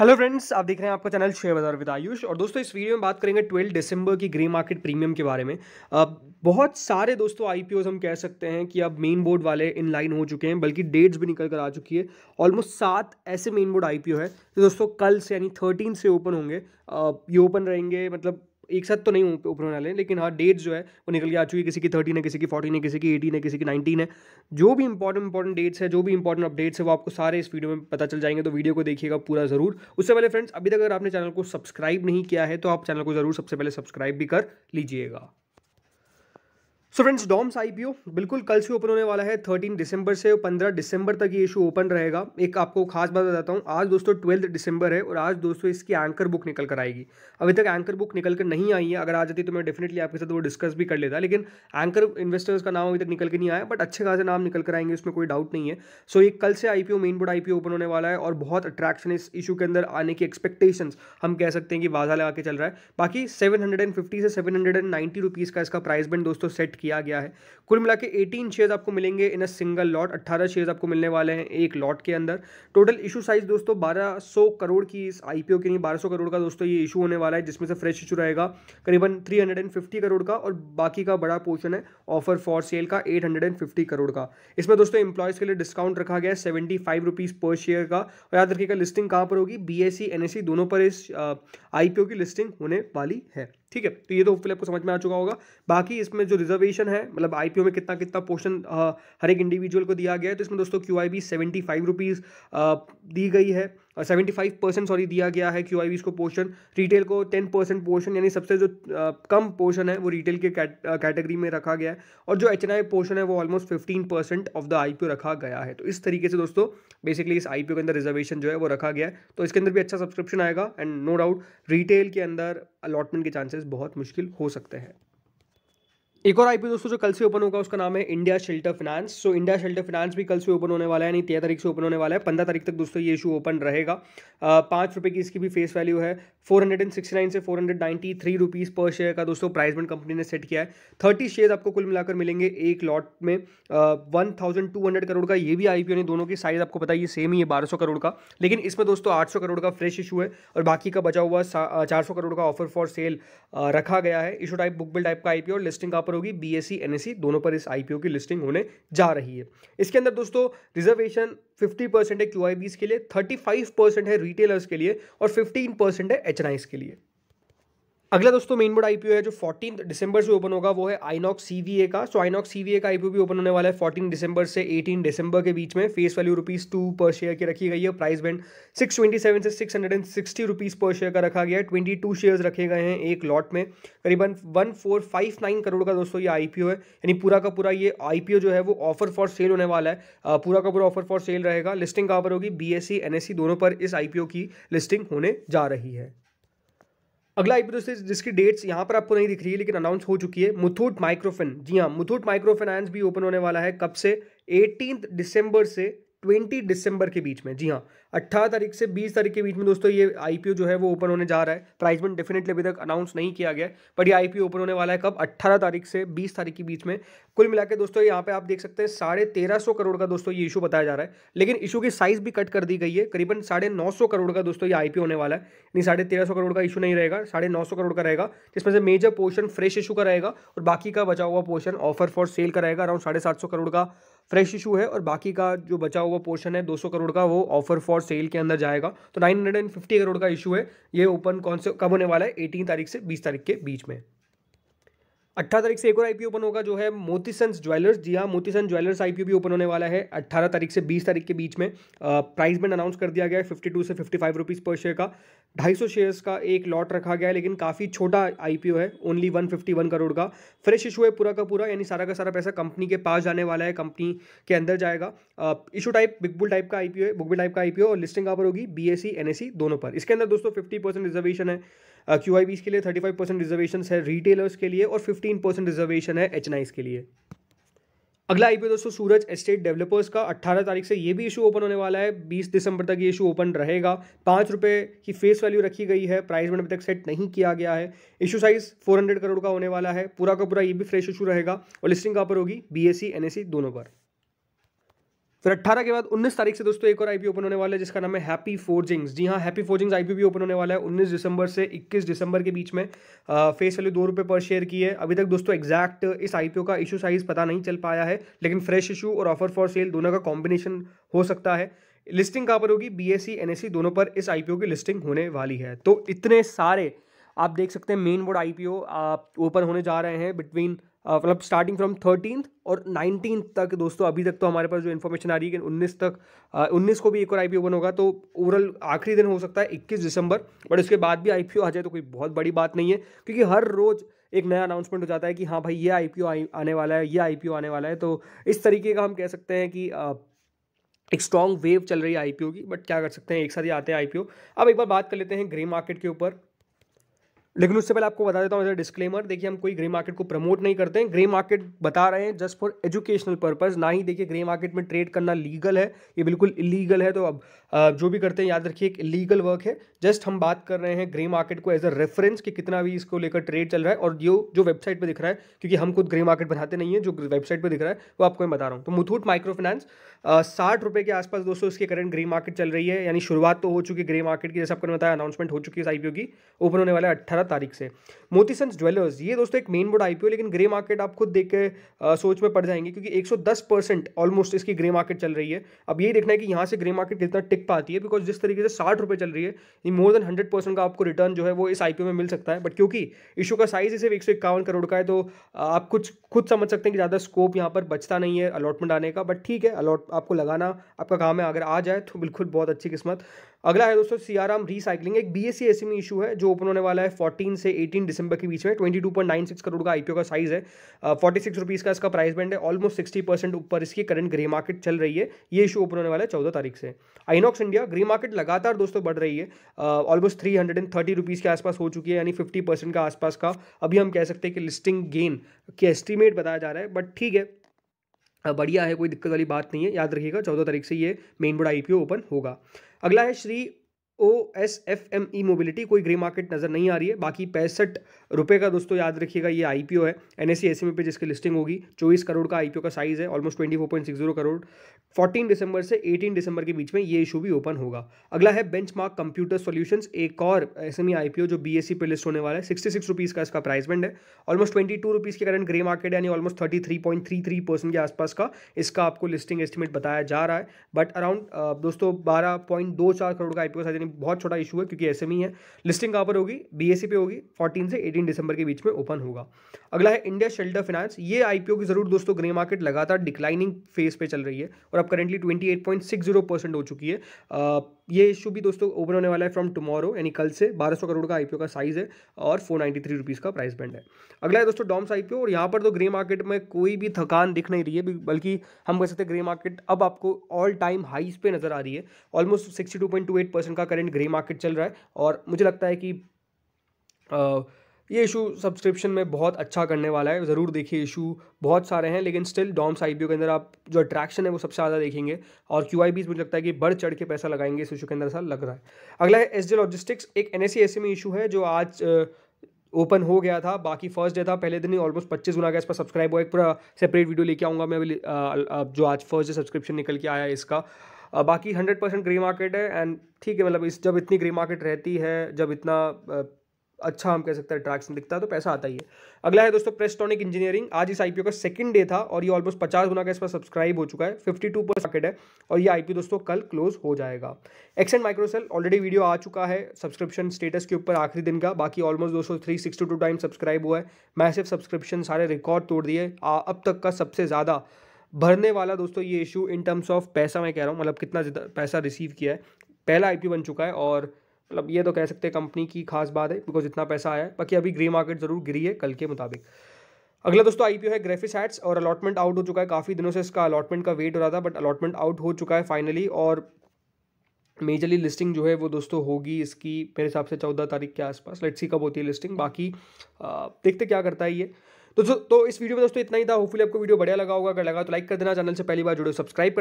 hello friends आप देख रहे हैं आपका चैनल शेयर बाजार विद आयुष और दोस्तों इस वीडियो में बात करेंगे ट्वेल्व दिसंबर की ग्रे मार्केट प्रीमियम के बारे में बहुत सारे दोस्तों आई हम कह सकते हैं कि अब मेन बोर्ड वाले इन लाइन हो चुके हैं बल्कि डेट्स भी निकल कर आ चुकी है ऑलमोस्ट सात ऐसे मेन बोर्ड आई है जो दोस्तों कल से यानी थर्टीन से ओपन होंगे ये ओपन रहेंगे मतलब एक साथ तो नहीं ऊपर होने वाले लेकिन हाँ डेट्स जो है वो निकल के आ चुकी है किसी की थर्टीन है किसी की फोर्टीन है किसी की एटीन है किसी की नाइनटीन है जो भी इंपॉर्टेंट इंपॉर्टेंट डेट्स है जो भी इंपॉर्टेंट अपडेट्स है वो आपको सारे इस वीडियो में पता चल जाएंगे तो वीडियो को देखिएगा पूरा जरूर उससे पहले फ्रेंड्स अभी तक अगर आपने चैनल को सब्सक्राइब नहीं किया है तो आप चैनल को जरूर सबसे पहले सब्सक्राइब भी कर लीजिएगा सो फ्रेंड्स डॉम्स आईपीओ बिल्कुल कल से ओपन होने वाला है थर्टीन दिसंबर से पंद्रह दिसंबर तक ये इशू ओपन रहेगा एक आपको खास बात बताता हूँ आज दोस्तों ट्वेल्थ दिसंबर है और आज दोस्तों इसकी एंकर बुक निकल कर आएगी अभी तक एंकर बुक निकल कर नहीं आई है अगर आ जाती तो मैं डेफिनेटली आपके साथ वो डिस्कस भी कर लेता लेकिन एंकर इन्वेस्टर्स का नाम अभी तक निकल के नहीं आया बट अच्छे खासे नाम निकल कर आएंगे उसमें कोई डाउट नहीं है सो so, ये कल से I main board I open होने वाला है और बहुत अट्रैक्शन इस इशू के अंदर आने की एक्सपेक्टेशन हम कह सकते हैं कि वाजा लगा के चल रहा है बाकी सेवन से सेवन हंड्रेड का इसका प्राइस बैंड दोस्तों सेट किया गया है कुल मिला के एटीन शेयर आपको मिलेंगे इन अ सिंगल लॉट अट्ठारह शेयर्स आपको मिलने वाले हैं एक लॉट के अंदर टोटल इशू साइज दोस्तों बारह सौ करोड़ की इस आईपीओ के लिए बारह सौ करोड़ का दोस्तों ये इशू होने वाला है जिसमें से फ्रेश इशू रहेगा करीबन फिफ्टी करोड़ का और बाकी का बड़ा पोर्शन है ऑफर फॉर सेल का फिफ्टी करोड़ का इसमें दोस्तों एम्प्लॉयज़ के लिए डिस्काउंट रखा गया है सेवेंटी फाइव पर शेयर का और याद रखिएगा लिस्टिंग कहाँ पर होगी बी एस e e दोनों पर इस आई की लिस्टिंग होने वाली है ठीक है तो ये तो होपफुल आपको समझ में आ चुका होगा बाकी इसमें जो रिजर्वेशन है मतलब आईपीओ में कितना कितना पोर्शन हर एक इंडिविजुअल को दिया गया है तो इसमें दोस्तों Q I B seventy five rupees दी गई है सेवेंटी फाइव परसेंट सॉरी दिया गया है क्यू आई को पोर्शन रिटेल को टेन परसेंट पोर्शन यानी सबसे जो कम पोर्शन है वो रिटेल के कैटेगरी में रखा गया है और जो एच एन आई पोर्शन है वो almost fifteen percent of the I रखा गया है तो इस तरीके से दोस्तों बेसिकली इस आई के अंदर रिजर्वेशन जो है वो रखा गया है तो इसके अंदर भी अच्छा सब्सक्रिप्शन आएगा एंड नो डाउट रिटेल के अंदर अलॉटमेंट के चांसेस बहुत मुश्किल हो सकते हैं एक और आईपीओ दोस्तों जो कल से ओपन होगा उसका नाम है India Shelter Finance so India Shelter Finance भी कल से ओपन होने वाला है यानी तेरह तारीख से ओपन होने वाला है पंद्रह तारीख तक दोस्तों ये इशू ओपन रहेगा पाँच रुपये की इसकी भी फेस वैल्यू है four hundred and sixty nine से four hundred ninety three rupees per share का दोस्तों प्राइस बैंड कंपनी ने सेट किया है थर्टी शेयर आपको कुल मिलाकर मिलेंगे एक लॉट में one thousand two hundred crore का ये भी आई पी ने दोनों की साइज़ आपको पता सेम ही है बारह सौ करोड़ का लेकिन इसमें दोस्तों आठ सौ करोड़ का फ्रेश इशू है और बाकी का बचा हुआ चार सौ करोड़ का ऑफर फॉर सेल रखा गया है issue type book built type का आई पी और लिस्टिंग का पर होगी बी एस e, e, दोनों पर इस आई की लिस्टिंग होने जा रही है इसके अंदर दोस्तों रिजर्वेशन 50 परसेंट है क्यू के लिए 35 परसेंट है रिटेलर्स के लिए और 15 परसेंट है एच के लिए अगला दोस्तों मेन बोर्ड आईपीओ है जो फोर्टीन दिसंबर से ओपन होगा वो है आईनॉक सीवीए का सो आईनॉक सीवीए का आईपीओ भी ओपन होने वाला है फोर्टीन दिसंबर से एटीन दिसंबर के बीच में face value rupees two per share की रखी गई है price band six twenty seven से six hundred and sixty rupees per share का रखा गया है ट्वेंटी टू शेयर्स रखे गए हैं एक लॉट में करीबन one four five nine crore का दोस्तों ये आई है यानी पूरा का पूरा ये आई जो है वो ऑफर फॉर सेल होने वाला है पूरा का पूरा ऑफर फॉर सेल रहेगा लिस्टिंग कहाँ पर होगी बी एस e, e दोनों पर इस आई की लिस्टिंग होने जा रही है अगला आईपीओ दोस्तों जिसकी डेट्स यहाँ पर आपको नहीं दिख रही है लेकिन अनाउंस हो चुकी है मुथूट माइक्रोफिन जी हाँ मुथूट माइक्रोफाइनेंस भी ओपन होने वाला है कब से एटीन दिसंबर से ट्वेंटी दिसंबर के बीच में जी हाँ अट्ठारह तारीख से बीस तारीख के बीच में दोस्तों ये आईपीओ जो है वो ओपन होने जा रहा है में डेफिनेटली अभी तक अनाउंस नहीं किया गया पर ये आईपीओ ओपन होने वाला है कब अट्ठारह तारीख से बीस तारीख के बीच में कुल मिला के दोस्तों यहाँ पे आप देख सकते हैं साढ़े तेरह सौ करोड़ का दोस्तों ये इशू बताया जा रहा है लेकिन इशू की साइज भी कट कर दी गई है करीबन साढ़े नौ सौ करोड़ का दोस्तों ये आईपीओ होने वाला है यानी साढ़े तेरह सौ करोड़ का इशू नहीं रहेगा साढ़े नौ सौ करोड़ का रहेगा जिसमें से मेजर पोर्शन फ्रेश इशू का रहेगा और बाकी का बचा हुआ पोर्शन ऑफर फॉर सेल का रहेगा अराउंड साढ़े सात सौ करोड़ का फ्रेश इशू है और बाकी का जो बचा हुआ पोर्शन है 200 करोड़ का वो ऑफर फॉर सेल के अंदर जाएगा तो 950 करोड़ का इशू है ये ओपन कौन से कब होने वाला है 18 तारीख से 20 तारीख के बीच में अट्ठारह तारीख से एक और आईपीओ ओपन होगा जो है मोतीसंस ज्वेलर्स जी हाँ मोतीसन ज्वेलर्स आईपीओ भी ओपन होने वाला है अट्ठारह तारीख से बीस तारीख के बीच में प्राइस बैंड अनाउंस कर दिया गया है फिफ्टी टू से fifty five rupees per share का ढाई सौ शेयर्स का एक लॉट रखा गया है लेकिन काफ़ी छोटा आईपीओ है only one fifty one crore का फ्रेश इशू है पूरा का पूरा यानी सारा का सारा पैसा कंपनी के पास जाने वाला है कंपनी के अंदर जाएगा इशू टाइप बिगबुल टाइप का आई है बिल टाइप का आई और लिस्टिंग कहाँ पर होगी बी एस सी दोनों पर इसके अंदर दोस्तों फिफ्टी रिजर्वेशन है क्यू uh, के लिए थर्टी फाइव रिजर्वेशन है रिटेलर्स के लिए और फिफ्टीन परसेंट रिजर्वेशन है एच के लिए अगला आईपीओ दोस्तों सूरज एस्टेट डेवलपर्स का 18 तारीख से ये भी इशू ओपन होने वाला है 20 दिसंबर तक ये इशू ओपन रहेगा पाँच रुपये की फेस वैल्यू रखी गई है प्राइस में अभी तक सेट नहीं किया गया है इशू साइज 400 करोड़ का होने वाला है पूरा का पूरा ये भी फ्रेश इशू रहेगा और लिस्टिंग कहाँ पर होगी बी एस e, e दोनों पर फिर 18 के बाद 19 तारीख से दोस्तों एक और आईपीओ ओपन होने वाला है जिसका नाम है हैप्पी फोर्जिंग्स जी हाँ हैप्पी फोर्जिंग्स आईपीओ भी ओपन होने वाला है 19 दिसंबर से 21 दिसंबर के बीच में आ, फेस वैल्यू दो रुपये पर शेयर की है अभी तक दोस्तों एक्जैक्ट इस आईपीओ का इशू साइज पता नहीं चल पाया है लेकिन फ्रेश इशू और ऑफर फॉर सेल दोनों का कॉम्बिनेशन हो सकता है लिस्टिंग कहाँ पर होगी बी एस e, e दोनों पर इस आई की लिस्टिंग होने वाली है तो इतने सारे आप देख सकते हैं मेन बोर्ड आईपीओ ओपन होने जा रहे हैं बिटवीन मतलब स्टार्टिंग फ्रॉम थर्टीन और नाइनटीन तक दोस्तों अभी तक तो हमारे पास जो इन्फॉर्मेशन आ रही है कि उन्नीस तक उन्नीस को भी एक और आई ओपन होगा तो ओवरऑल आखिरी दिन हो सकता है इक्कीस दिसंबर बट उसके बाद भी आई आ जाए तो कोई बहुत बड़ी बात नहीं है क्योंकि हर रोज़ एक नया अनाउंसमेंट हो जाता है कि हाँ भाई ये आई आने वाला है ये आई आने वाला है तो इस तरीके का हम कह सकते हैं कि एक स्ट्रॉन्ग वेव चल रही है आईपीओ की बट क्या कर सकते हैं एक साथ ही आते हैं आईपीओ अब एक बार बात कर लेते हैं ग्रे मार्केट के ऊपर लेकिन उससे पहले आपको बता देता हूँ डिस्क्लेमर देखिए हम कोई ग्रे मार्केट को प्रमोट नहीं करते हैं ग्रे मार्केट बता रहे हैं जस्ट फॉर एजुकेशनल पर्पज ना ही देखिए ग्रे मार्केट में ट्रेड करना लीगल है ये बिल्कुल इलीगल है तो अब जो भी करते हैं याद रखिए एक लीगल वर्क है जस्ट हम बात कर रहे हैं ग्रे मार्केट को एज अ रेफरेंस कि कितना भी इसको लेकर ट्रेड चल रहा है और जो जो वेबसाइट पर दिख रहा है क्योंकि हम खुद ग्रे मार्केट बनाते नहीं है जो वेबसाइट पर दिख रहा है वो आपको मैं बता रहा हूँ तो मुथूट माइक्रो फाइनेंस साठ रुपये के आसपास दोस्तों इसके करंट ग्रे मार्केट चल रही है यानी शुरुआत तो हो चुकी ग्रे मार्केट की जैसे आपको बताया अनाउंसमेंट हो चुकी है इस आईपीओ की ओपन होने वाला है अट्ठारह तारीख से मोतीसंस ज्वेलर्स ये दोस्तों एक मेन बोर्ड आईपीओ लेकिन ग्रे मार्केट आप खुद देख के सोच में पड़ जाएंगे क्योंकि एक परसेंट ऑलमोस्ट इसकी ग्रे मार्केट चल रही है अब यही देखना है कि यहाँ से ग्रे मार्केट कितना टिक देख पाती है बिकॉज जिस तरीके से साठ रुपये चल रही है मोर देन हंड्रेड परसेंट का आपको रिटर्न जो है वो इस आई में मिल सकता है बट क्योंकि इशू का साइज सिर्फ एक सौ इक्यावन करोड़ का है तो आप कुछ खुद समझ सकते हैं कि ज़्यादा स्कोप यहाँ पर बचता नहीं है अलॉटमेंट आने का बट ठीक है अलॉट आपको लगाना आपका काम है अगर आ जाए तो बिल्कुल बहुत अच्छी किस्मत अगला है दोस्तों सियाराम रिसाइकलिंग एक बी एस सी में इशू है जो ओपन होने वाला है फोर्टीन से एटीन दिसंबर के बीच में twenty two point nine six crore का आईपीओ का साइज है फोर्टी सिक्स रुपीज़ का इसका प्राइस बैंड है ऑलमोस्ट सिक्सटी परसेंट ऊपर इसकी करंट ग्रे मार्केट चल रही है ये इशू ओपन होने वाला है चौदह तारीख से आइनॉक्स इंडिया ग्रे मार्केट लगातार दोस्तों बढ़ रही है almost three hundred and thirty के आसपास हो चुकी है यानी फिफ्टी परसेंट का आसपास का अभी हम कह सकते हैं कि लिस्टिंग गेन की एस्टिमेट बताया जा रहा है बट ठीक है बढ़िया है कोई दिक्कत वाली बात नहीं है याद रखिएगा चौदह तारीख से ये मेन बोर्ड आईपीओ ओपन होगा अगला है Shri O S F M E mobility कोई ग्रे मार्केट नज़र नहीं आ रही है बाकी पैंसठ रुपये का दोस्तों याद रखिएगा ये आई पी ओ है N S C S M पे जिसकी लिस्टिंग होगी चौबीस करोड़ का आई पी ओ का साइज़ है almost twenty four point six zero crore fourteen दिसंबर से एटीन दिसंबर के बीच में ये इशू भी ओपन होगा अगला है बेंच मार्क कंप्यूटर सोल्यूशन एक और S M E I P O जो बी एस सी पे लिस्ट होने वाला है सिक्सटी सिक्स रुपीज़ का इसका प्राइस बैंड है ऑलमोस्ट ट्वेंटी टू रुपीज़ के कारण ग्रे मार्केट यानी almost thirty three point three three percent के आसपास का इसका आपको लिस्टिंग एस्टिमेट बताया जा रहा है बट अराउंड दोस्तों बारह पॉइंट दो चार करोड़ का आई पी ओ यानी बहुत छोटा इशू है क्योंकि एसएमई e है लिस्टिंग कहाँ पर होगी बीएससी पे होगी 14 से 18 दिसंबर के बीच में ओपन होगा अगला है इंडिया शेल्टर फाइनेंस ये आईपीओ की जरूर दोस्तों ग्रे मार्केट लगातार डिक्लाइनिंग फेज पे चल रही है और अब करेंटली ट्वेंटी हो चुकी है ये इशू भी दोस्तों ओपन होने वाला है फ्रॉम टुमारो यानी कल से 1200 करोड़ का आईपीओ का साइज है और फोर नाइन्टी का प्राइस बैंड है अगला है दोस्तों डॉम्स आईपीओ और यहाँ पर तो ग्रे मार्केट में कोई भी थकान दिख नहीं रही है बल्कि हम कह सकते हैं ग्रे मार्केट अब आपको ऑल टाइम हाइज पे नजर आ रही है ऑलमोस्ट सिक्सटी का करेंट ग्रे मार्केट चल रहा है और मुझे लगता है कि ये इशू सब्सक्रिप्शन में बहुत अच्छा करने वाला है ज़रूर देखिए इशू बहुत सारे हैं लेकिन स्टिल डॉम्स आई के अंदर आप जो अट्रैक्शन है वो सबसे ज़्यादा देखेंगे और क्यू आई मुझे लगता है कि बढ़ चढ़ के पैसा लगाएंगे इस इशू के अंदर ऐसा लग रहा है अगला है एस जे लॉजिस्टिक्स एक एन एस सी में इशू है जो आज ओपन हो गया था बाकी फर्स्ट डे था पहले दिन ही ऑलमोस्ट पच्चीस गुना गया इस पर सब्सक्राइब हुआ एक पूरा सेपरेट वीडियो लेके आऊँगा मैं अभी जो आज फर्स्ट डे सब्सक्रिप्शन निकल के आया इसका बाकी हंड्रेड परसेंट ग्रे मार्केट है एंड ठीक है मतलब इस जब इतनी ग्रे मार्केट रहती है जब इतना अच्छा हम कह सकते हैं अट्रैक्शन दिखता है तो पैसा आता ही है अगला है दोस्तों प्रेस्टोनिक इंजीनियरिंग आज इस आईपीओ का सेकंड डे था और ये ऑलमोस्ट पचास गुना का इस पर सब्सक्राइब हो चुका है फिफ्टी टू मार्केट है और ये आईपीओ दोस्तों कल क्लोज हो जाएगा एक्सेंट माइक्रोसेल ऑलरेडी वीडियो आ चुका है सब्सक्रिप्शन स्टेटस के ऊपर आखिरी दिन का बाकी ऑलमोस्ट दोस्तों three sixty two time subscribe हुआ है मैसिव सब्सक्रिप्शन सारे रिकॉर्ड तोड़ दिए अब तक का सबसे ज़्यादा भरने वाला दोस्तों ये इशू इन टर्म्स ऑफ पैसा मैं कह रहा हूँ मतलब कितना पैसा रिसीव किया है पहला आईपीओ बन चुका है और मतलब ये तो कह सकते हैं कंपनी की खास बात है बिकॉज इतना पैसा आया है बाकी अभी ग्रे मार्केट जरूर गिरी है कल के मुताबिक अगला दोस्तों आईपीओ है ग्रेफिस एड्स और अलॉटमेंट आउट हो चुका है काफ़ी दिनों से इसका अलॉटमेंट का वेट हो रहा था बट अलॉटमेंट आउट हो चुका है फाइनली और मेजरली लिस्टिंग जो है वो दोस्तों होगी इसकी मेरे हिसाब से चौदह तारीख के आसपास लेट्स सी कब होती है लिस्टिंग बाकी देखते क्या करता है ये तो तो, तो इस वीडियो में दोस्तों इतना ही था होपफुली आपको वीडियो बढ़िया लगा होगा अगर लगा तो लाइक कर देना चैनल से पहली बार जुड़े सब्सक्राइब